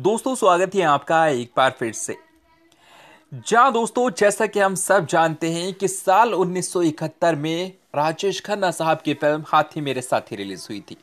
दोस्तों स्वागत है आपका एक बार फिर से जहां दोस्तों जैसा कि हम सब जानते हैं कि साल 1971 में राजेश खन्ना साहब की फिल्म हाथी मेरे साथी रिलीज हुई थी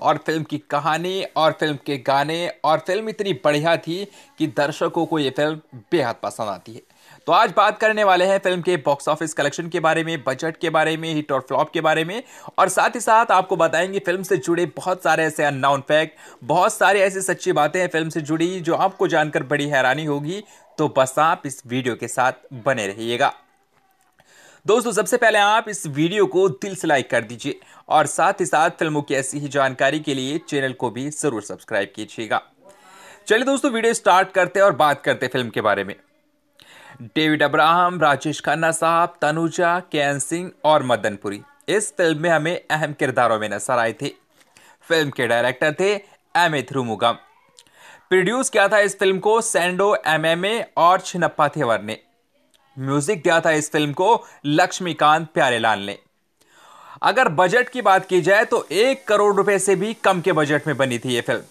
और फिल्म की कहानी और फिल्म के गाने और फिल्म इतनी बढ़िया थी कि दर्शकों को ये फिल्म बेहद पसंद आती है तो आज बात करने वाले हैं फिल्म के बॉक्स ऑफिस कलेक्शन के बारे में बजट के बारे में हिट और फ्लॉप के बारे में और साथ ही साथ आपको बताएंगे फिल्म से जुड़े बहुत सारे ऐसे अननाउन फैक्ट बहुत सारे ऐसी सच्ची बातें हैं फिल्म से जुड़ी जो आपको जानकर बड़ी हैरानी होगी तो बस आप इस वीडियो के साथ बने रहिएगा दोस्तों सबसे पहले आप इस वीडियो को दिल से लाइक कर दीजिए और साथ ही साथ फिल्मों की ऐसी ही जानकारी के लिए चैनल को भी ज़रूर सब्सक्राइब कीजिएगा चलिए दोस्तों वीडियो स्टार्ट करते हैं और बात करते हैं फिल्म के बारे में डेविड अब्राहम राजेश खन्ना साहब तनुजा कैन सिंह और मदनपुरी इस फिल्म में हमें अहम किरदारों में नजर आए थे फिल्म के डायरेक्टर थे एम ए थ्रूमुगम प्रोड्यूस किया था इस फिल्म को सैंडो एम एम ए और छिनप्पा थेवर ने म्यूजिक दिया था इस फिल्म को लक्ष्मीकांत प्यारेलाल ने अगर बजट की बात की जाए तो एक करोड़ रुपए से भी कम के बजट में बनी थी ये फिल्म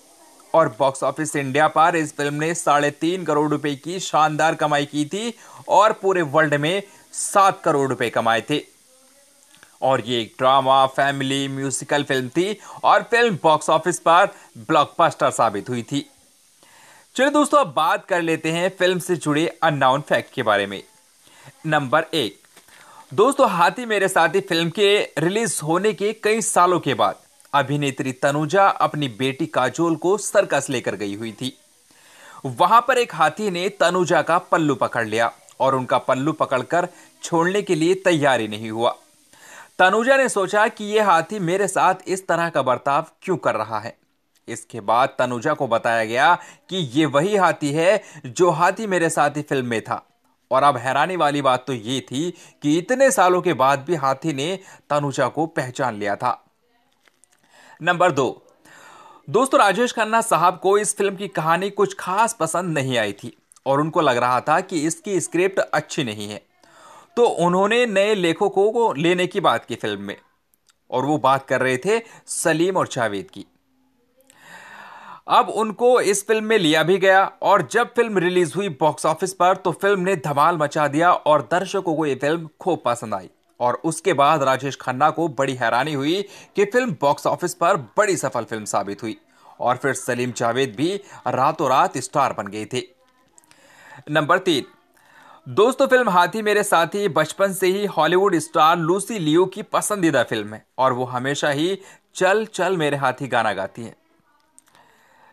और बॉक्स ऑफिस इंडिया पर इस फिल्म ने साढ़े तीन करोड़ रुपए की शानदार कमाई की थी और पूरे वर्ल्ड में सात करोड़ रुपए कमाए थे और ये एक ड्रामा फैमिली म्यूजिकल फिल्म थी और फिल्म बॉक्स ऑफिस पर ब्लॉकबस्टर साबित हुई थी चलिए दोस्तों अब बात कर लेते हैं फिल्म से जुड़े अननाउन फैक्ट के बारे में नंबर एक दोस्तों हाथी मेरे साथी फिल्म के रिलीज होने के कई सालों के बाद अभिनेत्री तनुजा अपनी बेटी काजोल को सर्कस लेकर गई हुई थी वहां पर एक हाथी ने तनुजा का पल्लू पकड़ लिया और उनका पल्लू पकड़कर छोड़ने के लिए तैयारी नहीं हुआ तनुजा ने सोचा कि यह हाथी मेरे साथ इस तरह का बर्ताव क्यों कर रहा है इसके बाद तनुजा को बताया गया कि ये वही हाथी है जो हाथी मेरे साथ ही फिल्म में था और अब हैरानी वाली बात तो ये थी कि इतने सालों के बाद भी हाथी ने तनुजा को पहचान लिया था नंबर दो दोस्तों राजेश खन्ना साहब को इस फिल्म की कहानी कुछ खास पसंद नहीं आई थी और उनको लग रहा था कि इसकी स्क्रिप्ट अच्छी नहीं है तो उन्होंने नए लेखकों को लेने की बात की फिल्म में और वो बात कर रहे थे सलीम और जावेद की अब उनको इस फिल्म में लिया भी गया और जब फिल्म रिलीज हुई बॉक्स ऑफिस पर तो फिल्म ने धमाल मचा दिया और दर्शकों को यह फिल्म खूब पसंद आई और उसके बाद राजेश खन्ना को बड़ी हैरानी हुई कि फिल्म बॉक्स ऑफिस पर बड़ी सफल फिल्म साबित हुई और फिर सलीम जावेद भी रातों रात स्टार बन गए थे नंबर तीन दोस्तों फिल्म हाथी मेरे साथी बचपन से ही हॉलीवुड स्टार लूसी लियो की पसंदीदा फिल्म है और वो हमेशा ही चल चल मेरे हाथी गाना गाती है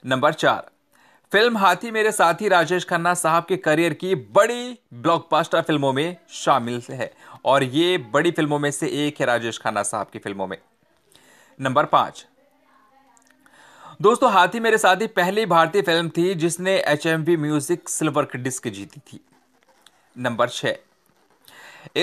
नंबर चार फिल्म हाथी मेरे साथी राजेश खन्ना साहब के करियर की बड़ी ब्लॉकबस्टर फिल्मों में शामिल है और ये बड़ी फिल्मों में से एक है राजेश खन्ना साहब की फिल्मों में नंबर पांच दोस्तों हाथी मेरे साथी पहली भारतीय फिल्म थी जिसने एच म्यूजिक सिल्वर डिस्क जीती थी नंबर छह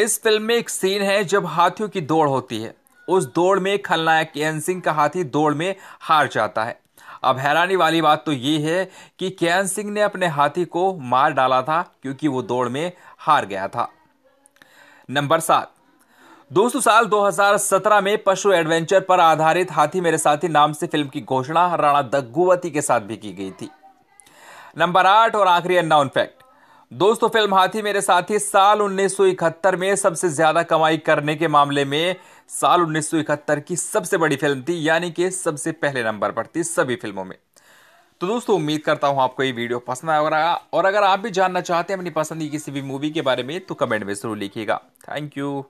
इस फिल्म में एक सीन है जब हाथियों की दौड़ होती है उस दौड़ में खलनायक एन सिंह का हाथी दौड़ में हार जाता है अब हैरानी वाली बात तो ये है कि कैन सिंह ने अपने हाथी को मार डाला था क्योंकि वो दौड़ में हार गया था नंबर सात दोस्तों साल 2017 में पशु एडवेंचर पर आधारित हाथी मेरे साथी नाम से फिल्म की घोषणा राणा दग्गुवती के साथ भी की गई थी नंबर आठ और आखिरी अन्ना फैक्ट दोस्तों फिल्म हाथी मेरे साथी साल 1971 में सबसे ज्यादा कमाई करने के मामले में साल 1971 की सबसे बड़ी फिल्म थी यानी कि सबसे पहले नंबर पर थी सभी फिल्मों में तो दोस्तों उम्मीद करता हूं आपको ये वीडियो पसंद आया और अगर आप भी जानना चाहते हैं अपनी पसंद की किसी भी मूवी के बारे में तो कमेंट में जरूर लिखिएगा थैंक यू